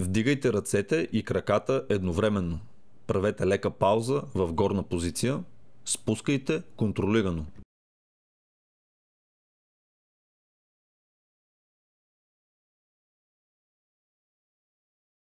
Вдигайте ръцете и краката едновременно. Правете лека пауза в горна позиция. Спускайте контролирано.